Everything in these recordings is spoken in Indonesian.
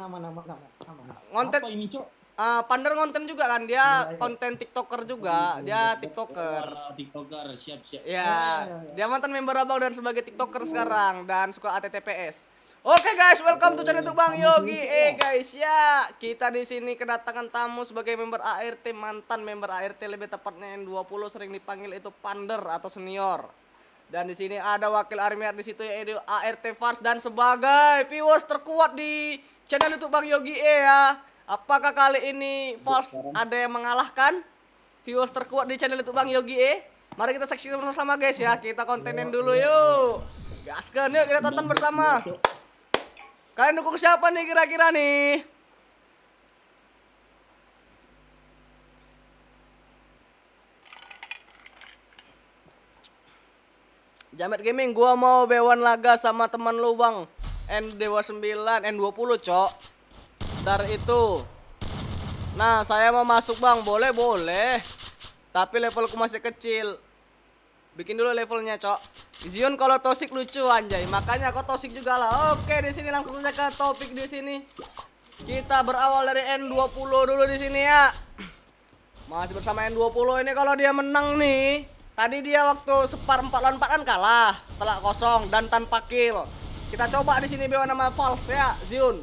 nama-nama aman ngonten apa ini cok uh, ah, Pander ngonten juga kan dia iya, iya. konten tiktoker juga oh, iya, dia tiktoker oh, tiktoker siap siap ya, dia mantan member abang dan sebagai tiktoker sekarang dan suka attps Oke okay guys, welcome to channel Bang Yogi. Eh hey guys, ya kita di sini kedatangan tamu sebagai member ART, mantan member ART lebih tepatnya N20 sering dipanggil itu pander atau senior. Dan di sini ada wakil army di situ yaitu ART Fars dan sebagai viewers terkuat di channel YouTube Bang Yogi E ya. Apakah kali ini False ada yang mengalahkan viewers terkuat di channel YouTube Bang Yogi E? Mari kita saksikan bersama sama guys ya. Kita kontenin iya, dulu iya. yuk. Gaskan yuk kita tonton iya, bersama. Kalian dukung siapa nih kira-kira nih? Jamet Gaming, gua mau bewan laga sama teman lu bang. N Dewa 9, N20, Cok. Ntar itu. Nah, saya mau masuk, Bang. Boleh, boleh. Tapi levelku masih kecil. Bikin dulu levelnya, Cok. Zion kalau tosik lucu anjay. Makanya kok tosik juga lah. Oke, di sini langsung saja ke topik di sini. Kita berawal dari N20 dulu di sini ya. Masih bersama N20 ini kalau dia menang nih Tadi dia waktu separ 4 lawan 4 kan kalah Telak kosong dan tanpa kill kita coba di sini bawa nama False ya, Zion.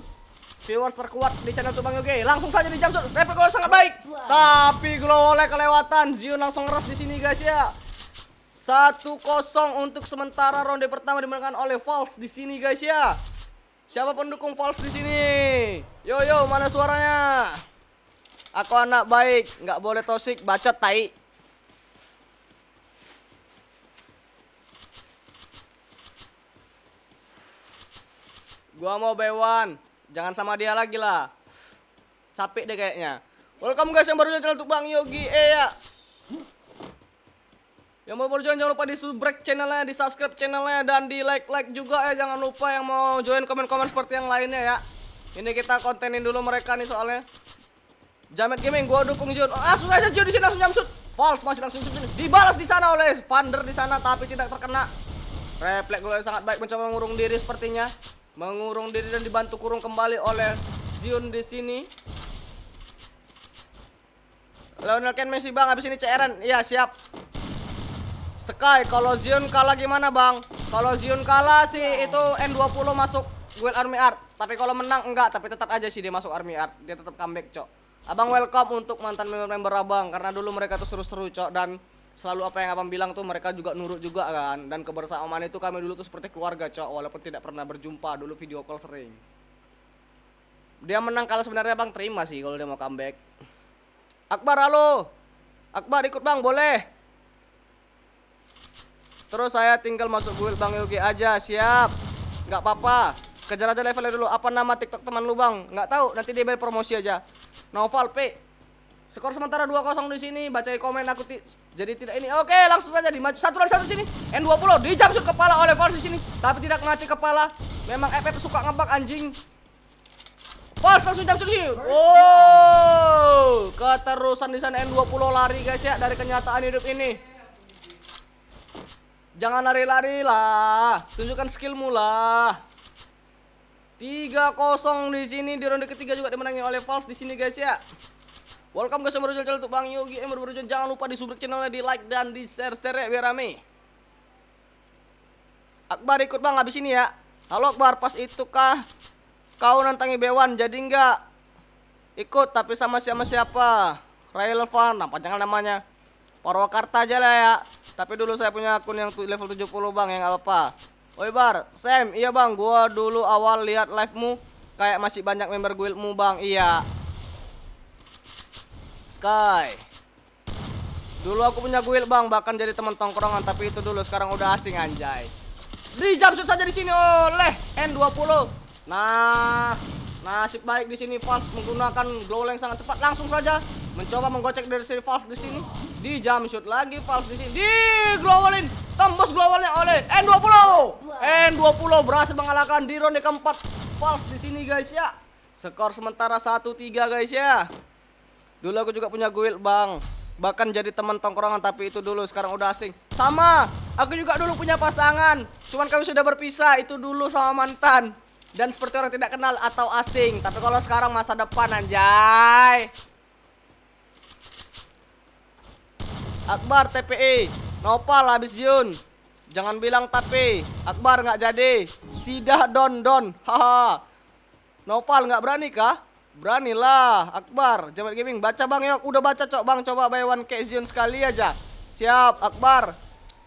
Viewers terkuat di channel Tubang Yoge. Langsung saja di jump shot. Rapid sangat baik. Tapi glow oleh kelewatan. Zion langsung res di sini guys ya. Satu kosong untuk sementara ronde pertama dimenangkan oleh False di sini guys ya. Siapa pendukung False di sini? Yo yo, mana suaranya? Aku anak baik, nggak boleh tosik, bacot tai. Gua mau Bewan. Jangan sama dia lagi lah. Capek deh kayaknya. Welcome guys yang baru join channel Bang Yogi. Eh ya. Yang mau baru join jangan lupa di subscribe channelnya, di subscribe channelnya, dan di like-like juga ya. Jangan lupa yang mau join komen-komen seperti yang lainnya ya. Ini kita kontenin dulu mereka nih soalnya. Jamet Gaming, gua dukung Jun. Oh, ah, langsung aja Jun di sini langsung nyamsut. False masih langsung nyamsut. Dibalas di sana oleh Thunder di sana tapi tidak terkena. Refleks gue sangat baik mencoba mengurung diri sepertinya mengurung diri dan dibantu kurung kembali oleh Zion di sini. Lionel Ken Messi bang, habis ini CRN. Iya, siap. Sky, kalau Zion kalah gimana bang? Kalau Zion kalah sih itu N20 masuk Guild Army Art. Tapi kalau menang enggak, tapi tetap aja sih dia masuk Army Art. Dia tetap comeback, Cok. Abang welcome untuk mantan member-member Abang karena dulu mereka tuh seru-seru, Cok dan selalu apa yang abang bilang tuh mereka juga nurut juga kan dan kebersamaan itu kami dulu tuh seperti keluarga cok walaupun tidak pernah berjumpa dulu video call sering dia menang kalau sebenarnya bang terima sih kalau dia mau comeback Akbar halo Akbar ikut bang boleh terus saya tinggal masuk guild bang Yogi aja siap nggak apa-apa kejar aja levelnya dulu apa nama tiktok teman lu bang nggak tahu nanti dia beli promosi aja Noval P Skor sementara 2-0 di sini. Baca komen aku jadi tidak ini. Oke, langsung saja dimaju. Satu lagi satu sini. N20 dijam shoot kepala oleh Force di sini, tapi tidak mati kepala. Memang FF suka ngebak anjing. Force langsung jam shoot sini. Oh, Keterusan di sana N20 lari guys ya dari kenyataan hidup ini. Jangan lari-lari lah. Tunjukkan skillmu lah. 3-0 di sini di ronde ketiga juga dimenangi oleh Falls di sini guys ya. Welcome guys, baru channel untuk Bang Yogi yang eh, baru Jangan lupa di subscribe channelnya, di like dan di share share ya, biar rame. Akbar ikut Bang habis ini ya. Halo Akbar, pas itu kah kau nantangi Bewan jadi enggak ikut tapi sama siapa siapa? Relevan, nampak jangan namanya. Parwakarta aja lah ya. Tapi dulu saya punya akun yang level 70 Bang, yang apa-apa. Oi Bar, Sam, iya Bang, gua dulu awal lihat live-mu kayak masih banyak member guildmu Bang. Iya. Sky. Dulu aku punya guild bang, bahkan jadi teman tongkrongan, tapi itu dulu sekarang udah asing anjay. Di shoot saja di sini oleh N20. Nah, nasib baik di sini Fals menggunakan glow sangat cepat langsung saja mencoba menggocek dari sini Fals di sini. Di shoot lagi Fals di sini. Di glowolin, tembus glowolnya oleh N20. N20 berhasil mengalahkan di ronde keempat Fals di sini guys ya. Skor sementara 1-3 guys ya. Dulu aku juga punya guild, Bang. Bahkan jadi teman tongkrongan tapi itu dulu sekarang udah asing. Sama, aku juga dulu punya pasangan. Cuman kami sudah berpisah itu dulu sama mantan. Dan seperti orang tidak kenal atau asing. Tapi kalau sekarang masa depan anjay. Akbar TPI, Nopal habis Yun. Jangan bilang tapi, Akbar nggak jadi. Sidah Don Don, haha. Nopal nggak berani kah? Beranilah, Akbar. Jamet Gaming, baca bang yuk. Udah baca cok bang, coba buy one ke Zion sekali aja. Siap, Akbar.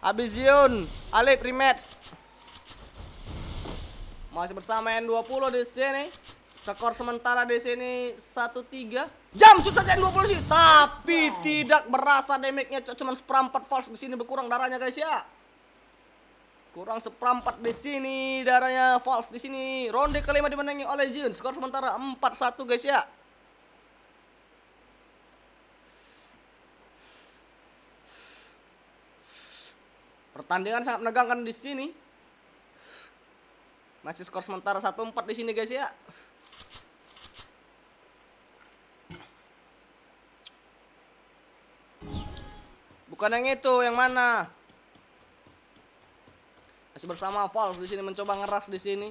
Habis Zion, Alip rematch. Masih bersama N20 di sini. Skor sementara di sini 1-3. Jam shoot saja N20 sih, tapi tidak berasa damage-nya cok. Cuman seperempat false di sini berkurang darahnya guys ya. Kurang seperempat di sini darahnya False di sini. Ronde kelima dimenangi oleh Zion. Skor sementara 4-1 guys ya. Pertandingan sangat menegangkan di sini. Masih skor sementara 1-4 di sini guys ya. Bukan yang itu, yang mana? Masih bersama Fals di sini mencoba ngeras di sini.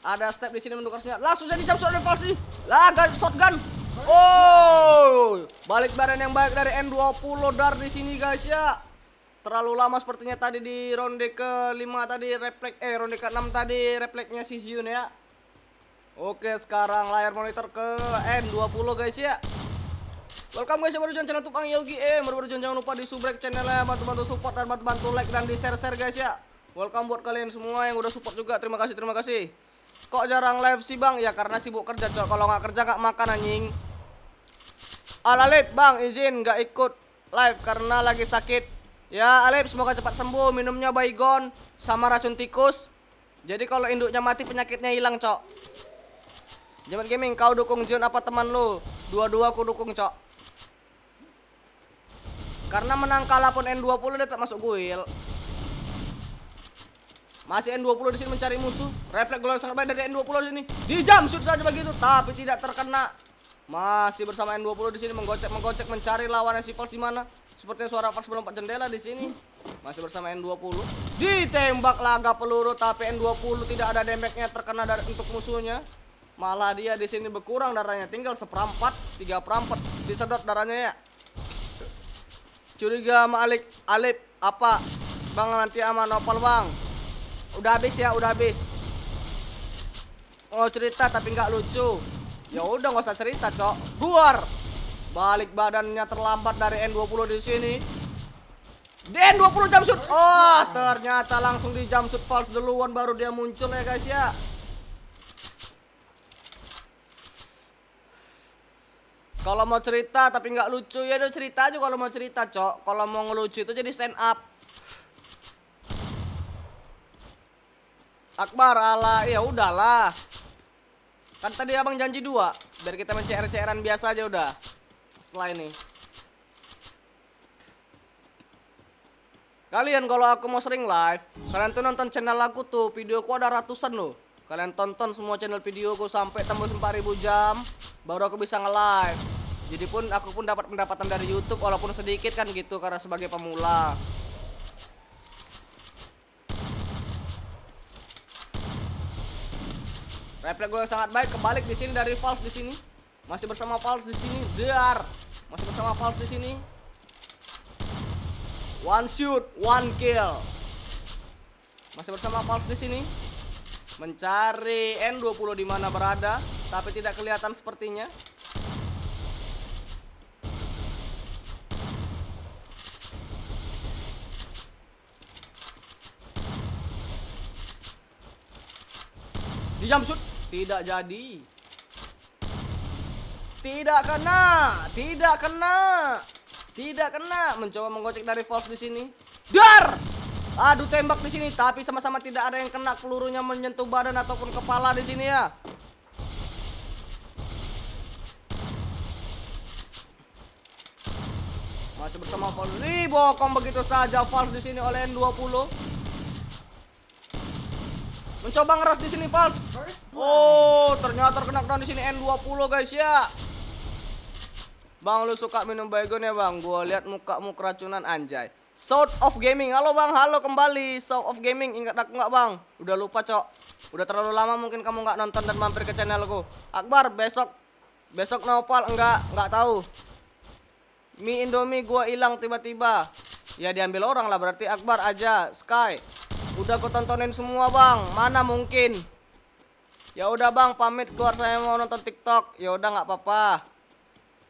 Ada step di sini menukar Langsung jadi jam dari Fals sih. Lah, shotgun. Oh, balik badan yang baik dari N20 Dar di sini guys ya. Terlalu lama sepertinya tadi di ronde ke-5 tadi refleks eh ronde ke-6 tadi refleksnya si Zion ya. Oke, sekarang layar monitor ke N20 guys ya. Welcome guys yang baru join channel Tupang Yogi eh baru baru jangan lupa di subrek channelnya bantu-bantu support dan bantu-bantu like dan di share-share guys ya Welcome buat kalian semua yang udah support juga. Terima kasih, terima kasih. Kok jarang live sih, Bang? Ya karena sibuk kerja, Cok. Kalau nggak kerja nggak makan anjing. Alalip, Bang, izin nggak ikut live karena lagi sakit. Ya, Alip, semoga cepat sembuh. Minumnya baygon sama racun tikus. Jadi kalau induknya mati penyakitnya hilang, Cok. Jaman Gaming, kau dukung Zion apa teman lu? Dua-dua aku dukung, Cok. Karena menang kalah pun N20 dia tak masuk guild. Masih N20 di sini mencari musuh. Refleks golongan sangat dari N20 di sini. Di jam shoot saja begitu, tapi tidak terkena. Masih bersama N20 di sini menggocek menggocek mencari lawannya si Pulse di mana. Sepertinya suara pas pak jendela di sini. Masih bersama N20. Ditembak laga peluru tapi N20 tidak ada damage-nya terkena dari untuk musuhnya. Malah dia di sini berkurang darahnya, tinggal seperempat, tiga perempat disedot darahnya ya. Curiga Malik Alik, Alip apa Bang nanti sama Nopal Bang. Udah habis ya, udah habis. Mau oh, cerita tapi nggak lucu. Ya udah nggak usah cerita, cok. Buar. Balik badannya terlambat dari N20 di sini. Di N20 jam shoot. Oh, ternyata langsung di jam shoot false duluan baru dia muncul ya, guys ya. Kalau mau cerita tapi nggak lucu ya udah cerita aja kalau mau cerita, cok. Kalau mau ngelucu itu jadi stand up. Akbar ala ya udahlah. Kan tadi abang janji dua, biar kita CR CRan biasa aja udah. Setelah ini. Kalian kalau aku mau sering live, kalian tuh nonton channel aku tuh, videoku ada ratusan loh. Kalian tonton semua channel videoku sampai tembus 4000 jam, baru aku bisa nge-live. Jadi pun aku pun dapat pendapatan dari YouTube walaupun sedikit kan gitu karena sebagai pemula. Refleks gue sangat baik. Kebalik di sini dari False di sini. Masih bersama False di sini. Dear. Masih bersama False di sini. One shoot, one kill. Masih bersama False di sini. Mencari N20 di mana berada, tapi tidak kelihatan sepertinya. Di jump shoot tidak jadi. Tidak kena, tidak kena. Tidak kena. Mencoba menggocek dari Force di sini. Dar! Aduh tembak di sini, tapi sama-sama tidak ada yang kena pelurunya menyentuh badan ataupun kepala di sini ya. Masih bersama Paul Ribokong begitu saja Fals di sini oleh N20. Mencoba ngeras di sini, Fals. Oh, ternyata terkena kena di sini N20, guys ya. Bang, lu suka minum baygon ya, Bang? Gua lihat mukamu keracunan anjay. South of Gaming. Halo, Bang. Halo kembali South of Gaming. Ingat aku nggak Bang? Udah lupa, Cok. Udah terlalu lama mungkin kamu nggak nonton dan mampir ke channelku. Akbar, besok besok nopal enggak, nggak tahu. Mi Indomie gua hilang tiba-tiba. Ya diambil orang lah berarti Akbar aja. Sky. Udah kau tontonin semua bang, mana mungkin? Ya udah bang, pamit keluar saya mau nonton TikTok. Ya udah nggak apa-apa.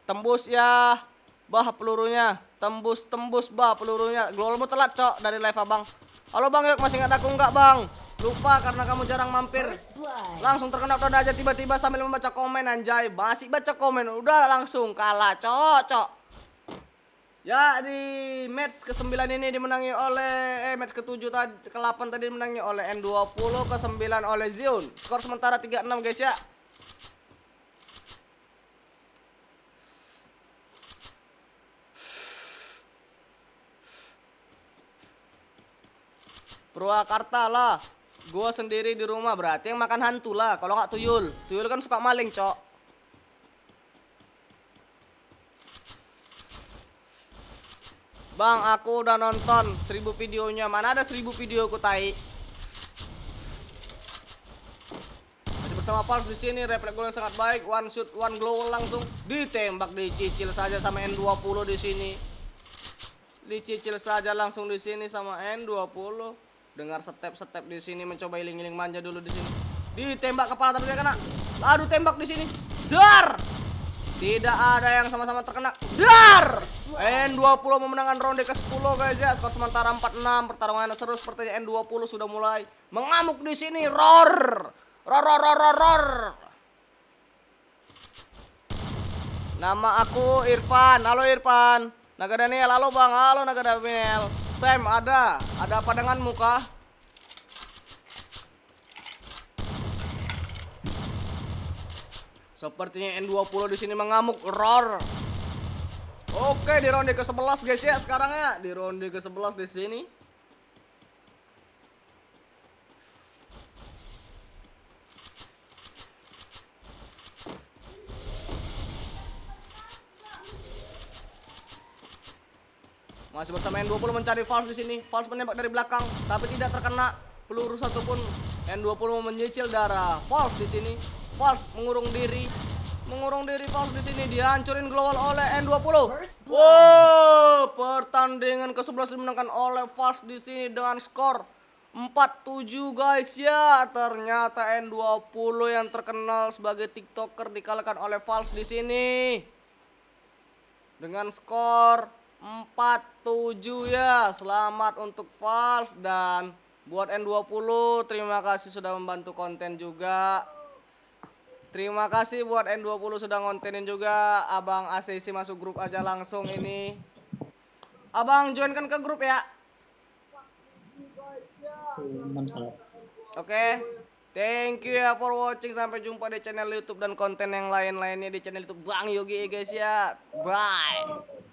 Tembus ya, bah pelurunya. Tembus tembus bah pelurunya. Glowmu telat cok dari live bang. Halo bang, yuk masih nggak aku nggak bang? Lupa karena kamu jarang mampir. Langsung terkena tanda aja tiba-tiba sambil membaca komen anjay. Masih baca komen, udah langsung kalah cok cok. Ya di match ke-9 ini dimenangi oleh eh match ke-7 tadi ke-8 tadi dimenangi oleh N20 ke-9 oleh Zion. Skor sementara 3-6 guys ya. Purwakarta lah. Gua sendiri di rumah berarti yang makan hantu lah. Kalau nggak tuyul, tuyul kan suka maling, cok. Bang, aku udah nonton seribu videonya. Mana ada seribu video ku tai? Masih bersama Pals di sini, refleks gue yang sangat baik. One shoot, one glow langsung ditembak dicicil saja sama N20 di sini. Dicicil saja langsung di sini sama N20. Dengar step-step di sini mencoba iling-iling manja dulu di sini. Ditembak kepala tapi dia kena. Aduh tembak di sini. Dar! Tidak ada yang sama-sama terkena. Dar! N20 memenangkan ronde ke-10 guys ya. Skor sementara 4-6. Pertarungan seru sepertinya N20 sudah mulai mengamuk di sini. Roar. Roar roar roar roar. roar. Nama aku Irfan. Halo Irfan. Naga Daniel, halo Bang. Halo Naga Daniel. Sam ada. Ada apa dengan muka Sepertinya N20 di sini mengamuk. Roar. Oke, di ronde ke-11 guys ya sekarang ya. Di ronde ke-11 di sini. Masih bersama N20 mencari false di sini. false menembak dari belakang, tapi tidak terkena peluru satupun. N20 menyicil darah. false di sini. false mengurung diri mengurung diri Paus di sini dihancurin global oleh N20. Wow, pertandingan ke-11 dimenangkan oleh Fast di sini dengan skor 47 guys ya. Ternyata N20 yang terkenal sebagai TikToker dikalahkan oleh Fast di sini. Dengan skor 47 ya. Selamat untuk Fast dan buat N20 terima kasih sudah membantu konten juga. Terima kasih buat N20 sudah ngontenin juga. Abang ACC masuk grup aja langsung ini. Abang join kan ke grup ya. Oke. Okay. Thank you ya for watching. Sampai jumpa di channel YouTube dan konten yang lain-lainnya di channel YouTube Bang Yogi guys ya. Bye.